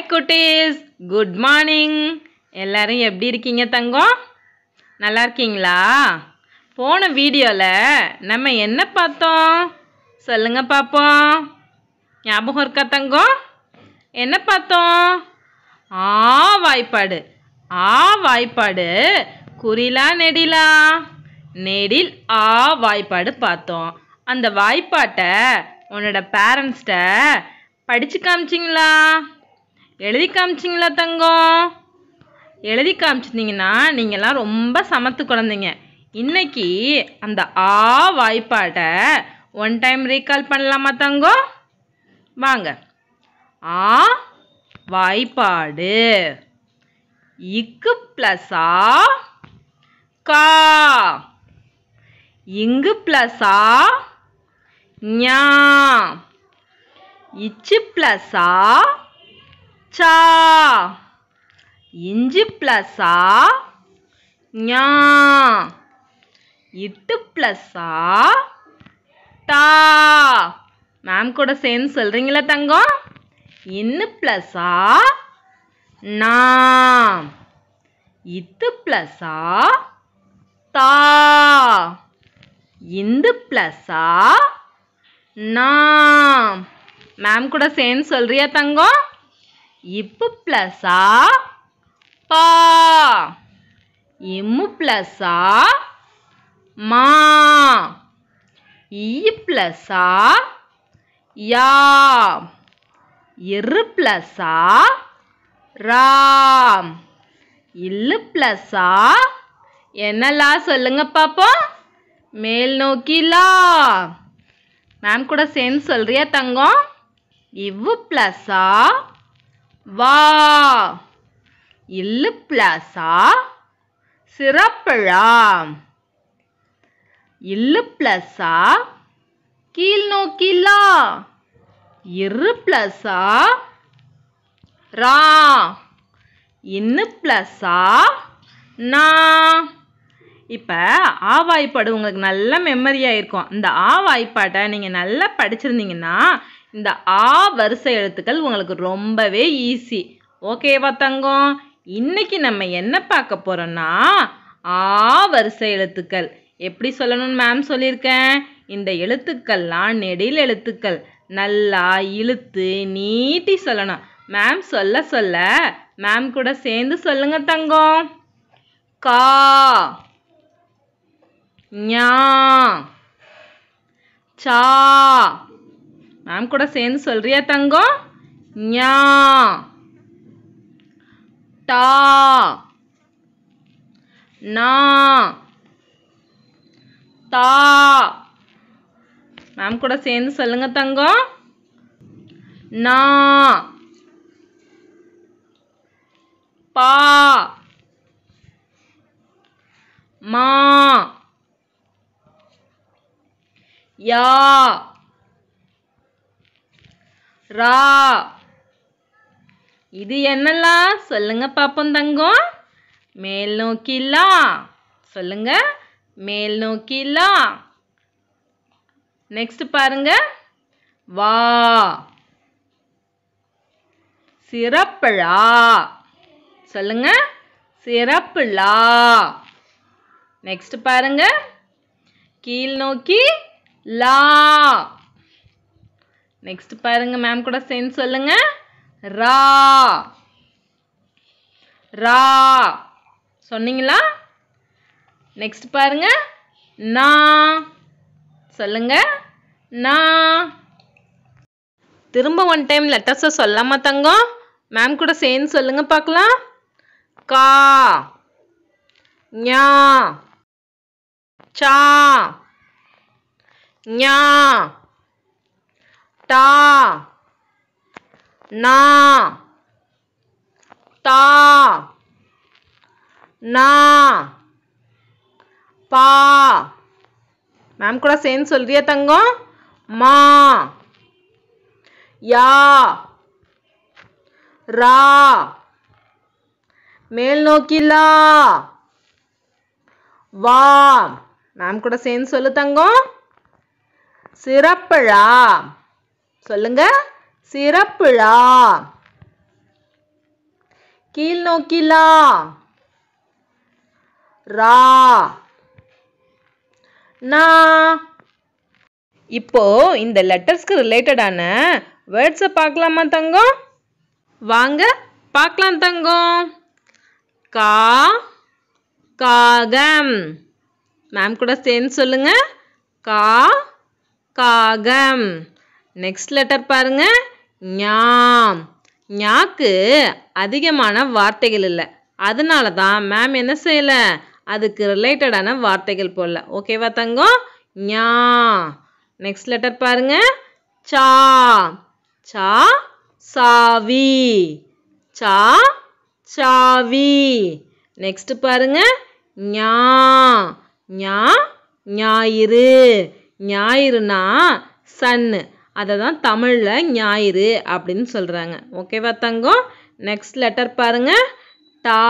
hi குட்டீஸ் good morning எல்லாரும் எப்படி இருக்கீங்க தங்கம் நல்லா இருக்கீங்களா போன வீடியோவில் நம்ம என்ன பார்த்தோம் சொல்லுங்க பார்ப்போம் ஞாபகம் இருக்கா தங்கம் என்ன பார்த்தோம் ஆ வாய்ப்பாடு ஆ வாய்ப்பாடு குறிலா நெடிலா நெடில் ஆ வாய்ப்பாடு பார்த்தோம் அந்த வாய்ப்பாட்டை உன்னோட பேரண்ட்ஸ்கிட்ட படிச்சு காமிச்சிங்களா எழுதி காமிச்சிங்களா தங்கம் எழுதி காமிச்சிருந்தீங்கன்னா நீங்கள்லாம் ரொம்ப சமத்து குழந்தைங்க இன்னைக்கு அந்த ஆ வாய்ப்பாட்டை ஒன் டைம் ரீகால் பண்ணலாமா தங்கம் வாங்க ஆ வாய்ப்பாடு இக்கு ப்ளஸ் ஆ கா இங்கு ப்ளஸ் ஆ ஞா இச்சு ப்ளஸ் ஆ சா இஞ்சு பிளஸா ஞா இட்டு பிளஸா டா மேம் கூட சேர்ந்து சொல்றீங்களா தங்கம் இன்னு பிளஸா ஆ நா இது தா இந்து பிளஸா நாம் நா மேம் கூட சேர்ந்து சொல்றியா தங்கம் இப்பு பிளஸா பா இம்மு பிளஸா மா இ பிளஸா யா இரு பிளஸா ராம் இல்லு பிளஸா என்னலா சொல்லுங்க பாப்போம் மேல் நோக்கிலா மேம் கூட சேர்ந்து சொல்றியா தங்கம் இவ்வு பிளஸா வா இல்லு பிளஸா சிறப்பிழா இல்லு பிளஸா கீழ் நோக்கிலா இரு பிளஸா ரா இன்னு பிளஸா நா இப்போ ஆ வாய்ப்பாடு உங்களுக்கு நல்ல மெமரியாக இருக்கும் இந்த ஆ வாய்ப்பாட்டை நீங்கள் நல்லா படிச்சிருந்தீங்கன்னா இந்த ஆ வரிசை எழுத்துக்கள் உங்களுக்கு ரொம்பவே ஈஸி ஓகேவா தங்கம் இன்னைக்கு நம்ம என்ன பார்க்க போறோம்னா ஆ வரிசை எழுத்துக்கள் எப்படி சொல்லணும்னு மேம் சொல்லியிருக்கேன் இந்த எழுத்துக்கள்லாம் நெடில் எழுத்துக்கள் நல்லா இழுத்து நீட்டி சொல்லணும் மேம் சொல்ல சொல்ல மேம் கூட சேர்ந்து சொல்லுங்க தங்கம் கா ஞா சா மேம் கூட சேர்ந்து சொல்றியா தங்கம் ஞா டா நா தா மேம் கூட சேர்ந்து சொல்லுங்க தங்கம் நா பா மா யா ரா இது என்னெல்லாம் சொல்லுங்க பாப்போம் தங்கம் மேல் நோக்கிலா சொல்லுங்க மேல் நோக்கிலா நெக்ஸ்ட் பாருங்க வா சிறப்புழா சொல்லுங்க சிறப்புலா நெக்ஸ்ட் பாருங்க கீழ் நோக்கி லா நெக்ஸ்ட் பாருங்க மேம் கூட சேர்ந்து சொல்லுங்க ரா ரா சொன்னீங்களா நெக்ஸ்ட் பாருங்க நா சொல்லுங்க நா திரும்ப ஒன் டைம் லெட்டர்ஸை சொல்லாம தங்கம் மேம் கூட சேர்ந்து சொல்லுங்க பார்க்கலாம் கா ஞா சா ஞா டா நா தா நா பா மேம் கூட சேர்ந்து சொல்றியா தங்கம் மா யா ரா மேல் நோக்கிலா வா மேம் கூட சேர்ந்து சொல்லு தங்கம் சிறப்பழா சொல்லுங்க சிறப்புழா கீழ் நோக்கிலா ரா நா இப்போ இந்த லெட்டர்ஸ்க்கு ரிலேட்டடான வேர்ட்ஸை பார்க்கலாமா தங்கம் வாங்க பார்க்கலாம் தங்கம் கா காகம் மேம் கூட சேர்ந்து சொல்லுங்க கா காகம் நெக்ஸ்ட் லெட்டர் பாருங்க ஞாம் ஞாக்கு அதிகமான வார்த்தைகள் இல்லை அதனால தான் மேம் என்ன செய்யலை அதுக்கு ரிலேட்டடான வார்த்தைகள் போடல ஓகேவா தங்கம் ஞா நெக்ஸ்ட் லெட்டர் பாருங்க சா சா சாவி சா சாவி நெக்ஸ்ட் பாருங்க ஞா ஞா ஞாயிறு ஞாயிறுனா சன்னு அதை தான் தமிழில் ஞாயிறு அப்படின்னு சொல்கிறாங்க ஓகேவா தங்கம் நெக்ஸ்ட் லெட்டர் பாருங்கள் டா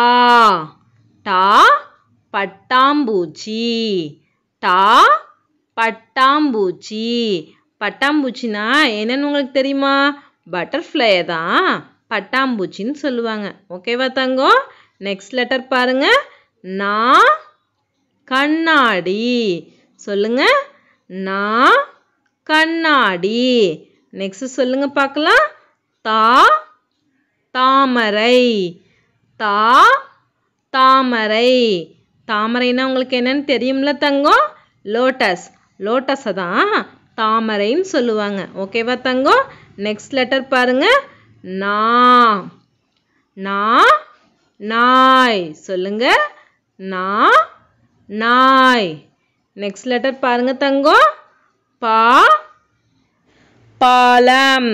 டா பட்டாம்பூச்சி டா பட்டாம்பூச்சி பட்டாம்பூச்சினா என்னென்னு உங்களுக்கு தெரியுமா பட்டர்ஃப்ளையை தான் பட்டாம்பூச்சின்னு சொல்லுவாங்க ஓகேவா தங்கம் நெக்ஸ்ட் லெட்டர் பாருங்க நான் கண்ணாடி சொல்லுங்கள் நான் கண்ணாடி நெக்ஸ்ட் சொல்லுங்க பார்க்கலாம் தா தாமரை தா தாமரை தாமரைனா உங்களுக்கு என்னன்னு தெரியும்ல தங்கம் லோட்டஸ் லோட்டஸை தான் தாமரைன்னு சொல்லுவாங்க ஓகேவா தங்கம் நெக்ஸ்ட் லெட்டர் பாருங்க நா நா நாய் சொல்லுங்க நா நாய் நெக்ஸ்ட் லெட்டர் பாருங்க தங்கம் பாலம்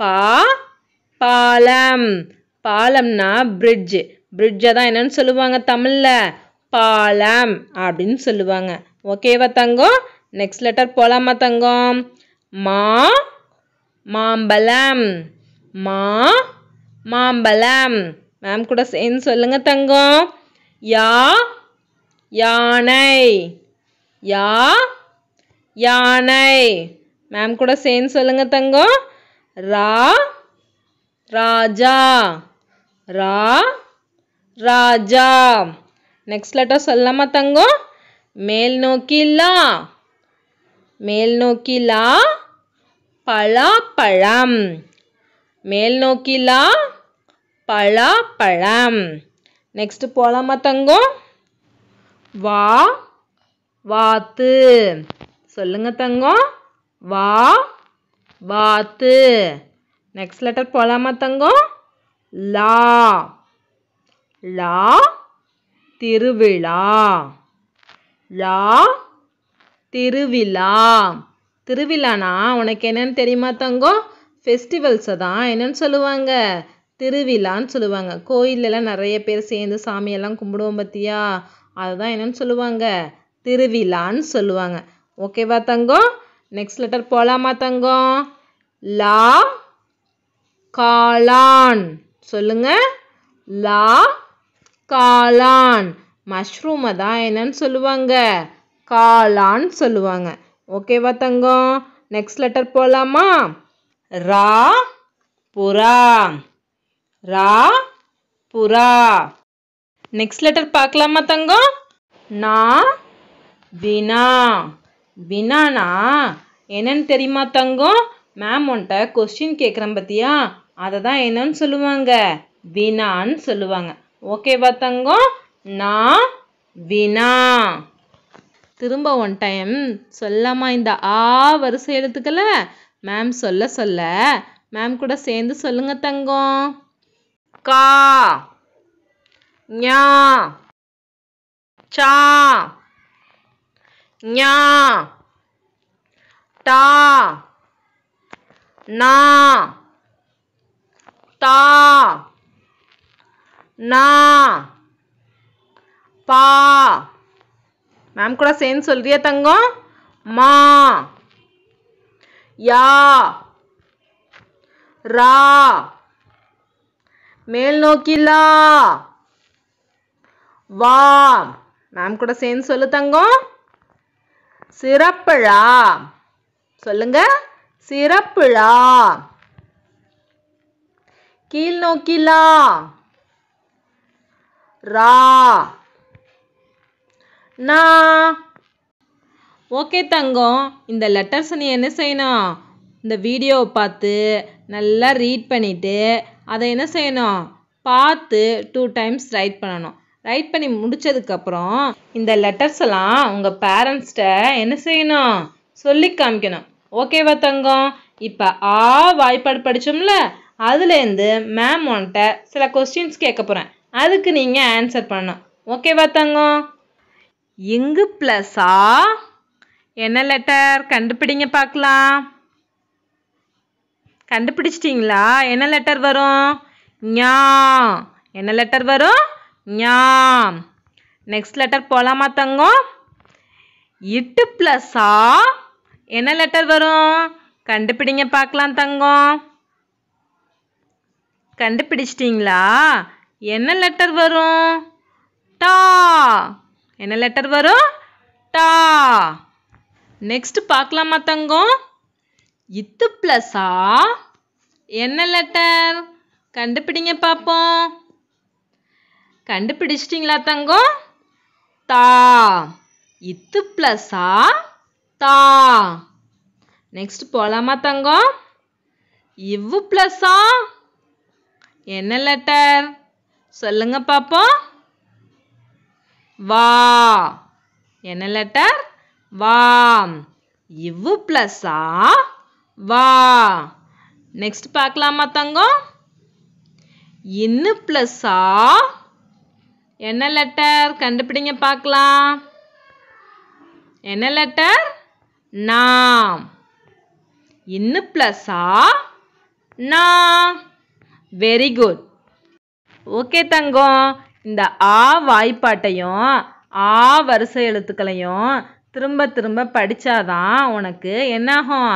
பா பாலம் பாலம்னா பிரிட்ஜ் பிரிட்ஜை தான் என்னன்னு சொல்லுவாங்க தமிழில் பாலம் அப்படின்னு சொல்லுவாங்க ஓகேவா தங்கம் நெக்ஸ்ட் லெட்டர் போகலாமா தங்கம் மா மாம்பழம் மா மாம்பழம் மேம் கூட சேர்ந்து சொல்லுங்க தங்கம் யா யானை யா யானை மேம் கூட சேர்ந்து சொல்லுங்க தங்கம் ரா ராஜா ரா ராஜா நெக்ஸ்ட் லெட்டர் சொல்லாமா தங்கம் மேல் நோக்கி லா மேல் நோக்கி லா பலாப்பழம் மேல் நோக்கி லா பலாப்பழம் நெக்ஸ்ட் போகலாமா தங்கம் வா வாத்து சொல்லுங்க தங்கம் வா வாத்து நெக்ஸ்ட் லெட்டர் போகலாமா தங்கம் லா லா திருவிழா லா திருவிழா திருவிழானா உனக்கு என்னன்னு தெரியுமா தங்கம் ஃபெஸ்டிவல்ஸை தான் என்னன்னு சொல்லுவாங்க திருவிழான்னு சொல்லுவாங்க கோயிலெல்லாம் நிறைய பேர் சேர்ந்து சாமியெல்லாம் கும்பிடுவோம் பார்த்தியா அதுதான் என்னன்னு சொல்லுவாங்க திருவிழான்னு சொல்லுவாங்க ஓகேவா தங்கம் நெக்ஸ்ட் லெட்டர் போலாமா தங்கம் லா காளான் சொல்லுங்க லா காளான் மஷ்ரூமை தான் என்னன்னு சொல்லுவாங்க காளான் சொல்லுவாங்க ஓகேவா தங்கம் நெக்ஸ்ட் லெட்டர் போகலாமா ரா புறா ரா புறா நெக்ஸ்ட் லெட்டர் பார்க்கலாமா தங்கம் நா வினா வினானா என்னன்னு தெரியுமா தங்கம் மேம் உன்ட்ட கொஸ்டின் கேட்குறேன் பார்த்தியா அதை தான் என்னன்னு சொல்லுவாங்க வினான்னு சொல்லுவாங்க ஓகேவா தங்கம் நான் வினா திரும்ப ஒன் டைம் சொல்லாமா இந்த ஆ வரிசை எடுத்துக்கல மேம் சொல்ல சொல்ல மேம் கூட சேர்ந்து சொல்லுங்க தங்கம் கா ஞா சா ञा टा ना ता ना पा मैम கூட சேர்ந்து சொல்றியா தங்கம் மா யா ரா மேல் நோக்கி லா வா மேம் கூட சேர்ந்து சொல்லு தங்கம் சிறப்பிழா சொல்லுங்க சிறப்பிழா கீழ் நோக்கிலா ரா நா ஓகே தங்கம் இந்த லெட்டர்ஸ் நீ என்ன செய்யணும் இந்த வீடியோவை பார்த்து நல்லா ரீட் பண்ணிவிட்டு அதை என்ன செய்யணும் பார்த்து டூ டைம்ஸ் ரைட் பண்ணணும் ரைட் பண்ணி முடித்ததுக்கப்புறம் இந்த லெட்டர்ஸ் எல்லாம் உங்கள் பேரண்ட்ஸ்கிட்ட என்ன செய்யணும் சொல்லி காமிக்கணும் ஓகேவா தங்கம் இப்போ ஆ வாய்ப்பாடு படித்தோம்ல அதுலேருந்து மேம் உன்கிட்ட சில கொஸ்டின்ஸ் கேட்க போகிறேன் அதுக்கு நீங்கள் ஆன்சர் பண்ணணும் ஓகேவா தங்கம் இங்கு ப்ளஸ்ஸா என்ன லெட்டர் கண்டுபிடிங்க பார்க்கலாம் கண்டுபிடிச்சிட்டிங்களா என்ன லெட்டர் வரும் ஞா என்ன லெட்டர் வரும் ஞாம் நெக்ஸ்ட் லெட்டர் போகலாமா தங்கம் இட்டு ப்ளஸ்ஸா என்ன லெட்டர் வரும் கண்டுபிடிங்க பார்க்கலாம் தங்கம் கண்டுபிடிச்சிட்டிங்களா என்ன லெட்டர் வரும் டா என்ன லெட்டர் வரும் டா நெக்ஸ்ட் பார்க்கலாமா தங்கம் இத்து ப்ளஸ்ஸா என்ன லெட்டர் கண்டுபிடிங்க பார்ப்போம் கண்டுபிடிச்சிட்டிங்களா தங்கம் தா இத்து ப்ளஸ் தா நெக்ஸ்ட் போலாமா தங்கம் இவ்வு ப்ளஸ் என்ன லெட்டர் சொல்லுங்க பாப்போம் வா என்ன லெட்டர் வாம் இவ்வு ப்ளஸ் வா நெக்ஸ்ட் பார்க்கலாமா தங்கம் இன்னு ப்ளஸ் என்ன லெட்டர் கண்டுபிடிங்க பார்க்கலாம் என்ன லெட்டர் நாம் இன்னு ப்ளஸ்ஸா நா வெரி குட் ஓகே தங்கம் இந்த ஆ வாய்ப்பாட்டையும் ஆ வரிசை எழுத்துக்களையும் திரும்ப திரும்ப படித்தாதான் உனக்கு என்னாகும்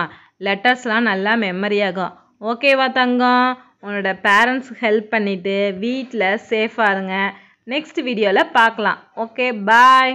லெட்டர்ஸ்லாம் நல்லா மெமரி ஆகும் ஓகேவா தங்கம் உன்னோட பேரண்ட்ஸ்க்கு ஹெல்ப் பண்ணிவிட்டு வீட்டில் சேஃபாக இருங்க நெக்ஸ்ட் வீடியோவில் பார்க்கலாம் ஓகே பாய்